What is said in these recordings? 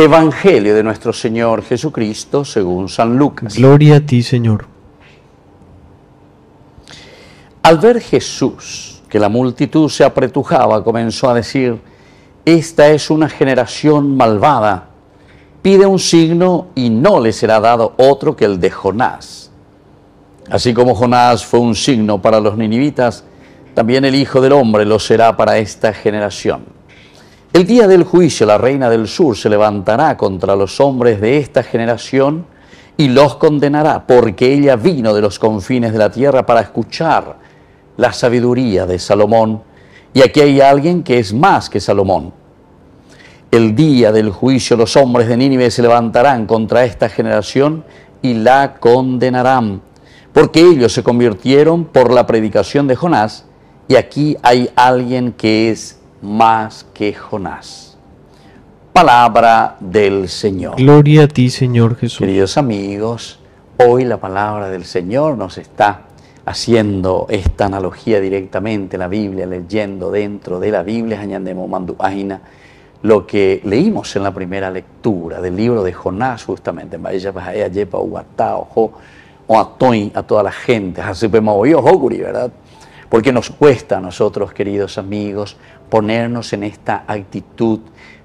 Evangelio de nuestro Señor Jesucristo según San Lucas. Gloria a ti, Señor. Al ver Jesús que la multitud se apretujaba, comenzó a decir, esta es una generación malvada, pide un signo y no le será dado otro que el de Jonás. Así como Jonás fue un signo para los ninivitas, también el Hijo del Hombre lo será para esta generación. El día del juicio la reina del sur se levantará contra los hombres de esta generación y los condenará, porque ella vino de los confines de la tierra para escuchar la sabiduría de Salomón. Y aquí hay alguien que es más que Salomón. El día del juicio los hombres de Nínive se levantarán contra esta generación y la condenarán, porque ellos se convirtieron por la predicación de Jonás, y aquí hay alguien que es más que Jonás. Palabra del Señor. Gloria a ti, Señor Jesús. Queridos amigos, hoy la palabra del Señor nos está haciendo esta analogía directamente la Biblia, leyendo dentro de la Biblia, lo que leímos en la primera lectura del libro de Jonás, justamente, a toda la gente, ¿verdad? porque nos cuesta a nosotros, queridos amigos, ponernos en esta actitud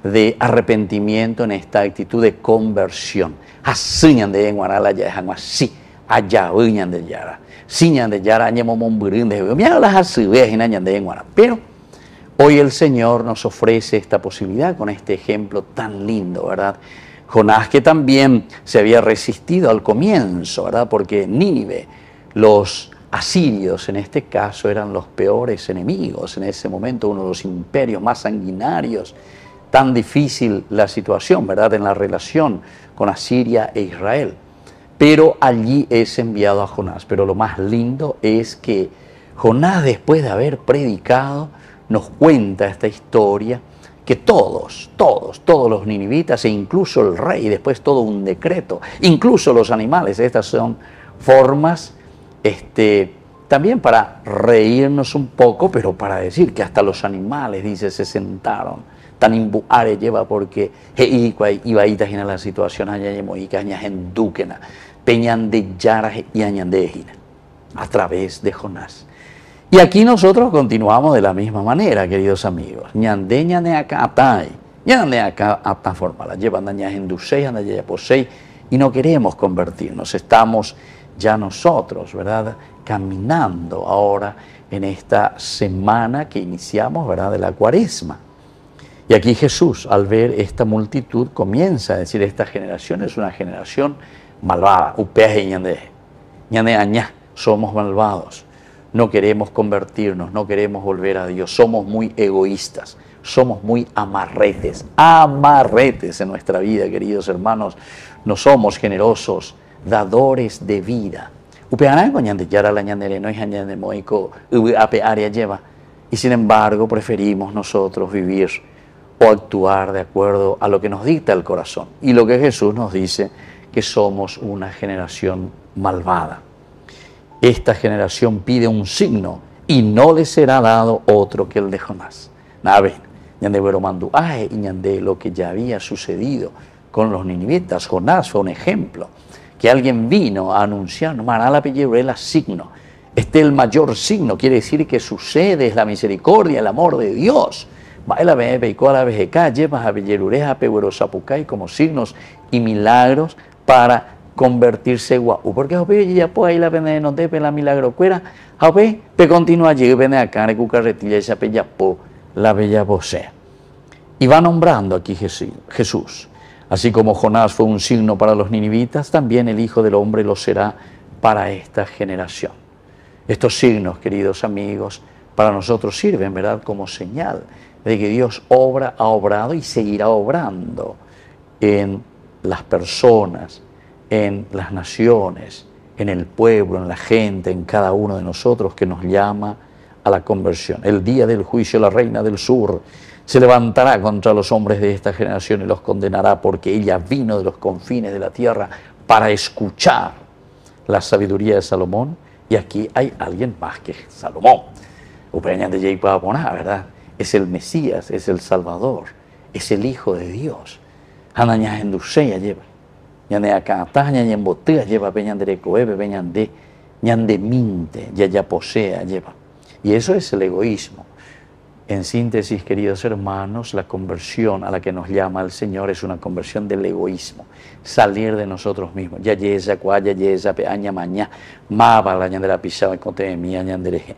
de arrepentimiento, en esta actitud de conversión. de así, allá de Yara. de Yara, de las de Pero hoy el Señor nos ofrece esta posibilidad con este ejemplo tan lindo, ¿verdad? Jonás que también se había resistido al comienzo, ¿verdad? Porque Nínive, los asirios en este caso eran los peores enemigos en ese momento, uno de los imperios más sanguinarios. Tan difícil la situación, ¿verdad?, en la relación con Asiria e Israel. Pero allí es enviado a Jonás. Pero lo más lindo es que Jonás, después de haber predicado, nos cuenta esta historia que todos, todos, todos los ninivitas e incluso el rey, después todo un decreto, incluso los animales, estas son formas este, también para reírnos un poco, pero para decir que hasta los animales, dice, se sentaron. Tan imbuare lleva porque ir en la situación allá en Duquena, peñan de yaraje y Egina, a través de Jonás. Y aquí nosotros continuamos de la misma manera, queridos amigos. Ñande ne acá atay, ñande acá ata formala, llevan dañas en Dusei, y no queremos convertirnos, estamos ya nosotros, ¿verdad? Caminando ahora en esta semana que iniciamos, ¿verdad? De la cuaresma. Y aquí Jesús, al ver esta multitud, comienza a decir, esta generación es una generación malvada, somos malvados, no queremos convertirnos, no queremos volver a Dios, somos muy egoístas, somos muy amarretes, amarretes en nuestra vida, queridos hermanos, no somos generosos, dadores de vida. y Y sin embargo preferimos nosotros vivir o actuar de acuerdo a lo que nos dicta el corazón. Y lo que Jesús nos dice, que somos una generación malvada. Esta generación pide un signo y no le será dado otro que el de Jonás. Nave, ñande y lo que ya había sucedido con los ninivitas. Jonás fue un ejemplo que alguien vino a anunciar, Manala Pellebrela, signo. Este es el mayor signo, quiere decir que sucede, es la misericordia, el amor de Dios. Baila la calle Llevas a Bellerureja, Sapucay como signos y milagros para convertirse guau. Porque Jope ya pues ahí la vende no te la milagro cuera. Jope te continúa allí vende acá en cucarretilla y se apella la bella voce Y va nombrando aquí Jesús. Así como Jonás fue un signo para los ninivitas, también el Hijo del Hombre lo será para esta generación. Estos signos, queridos amigos, para nosotros sirven, ¿verdad?, como señal de que Dios obra, ha obrado y seguirá obrando en las personas, en las naciones, en el pueblo, en la gente, en cada uno de nosotros que nos llama a la conversión. El día del juicio, la reina del sur se levantará contra los hombres de esta generación y los condenará porque ella vino de los confines de la tierra para escuchar la sabiduría de Salomón y aquí hay alguien más que Salomón. de ¿verdad? Es el Mesías, es el Salvador, es el Hijo de Dios. lleva, de de, lleva. Y eso es el egoísmo en síntesis, queridos hermanos, la conversión a la que nos llama el Señor es una conversión del egoísmo, salir de nosotros mismos. Ya yesa, cuaya yesa, peaña, mañá, maba, la ñandera de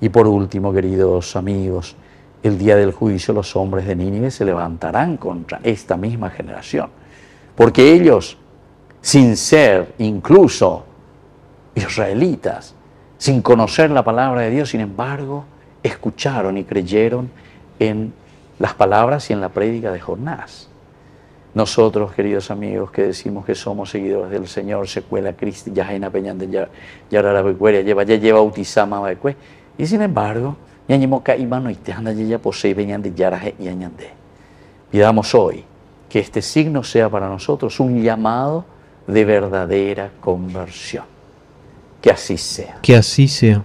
Y por último, queridos amigos, el día del juicio los hombres de Nínive se levantarán contra esta misma generación, porque ellos, sin ser incluso israelitas, sin conocer la palabra de Dios, sin embargo, escucharon y creyeron en las palabras y en la prédica de Jonás. Nosotros, queridos amigos, que decimos que somos seguidores del Señor, secuela Cristi, Yajena Peñante, Yararabecueria, lleva, ya lleva Utizama, Y sin embargo, y anda ya posee Yaraje y Pidamos hoy que este signo sea para nosotros un llamado de verdadera conversión. Que así sea. Que así sea.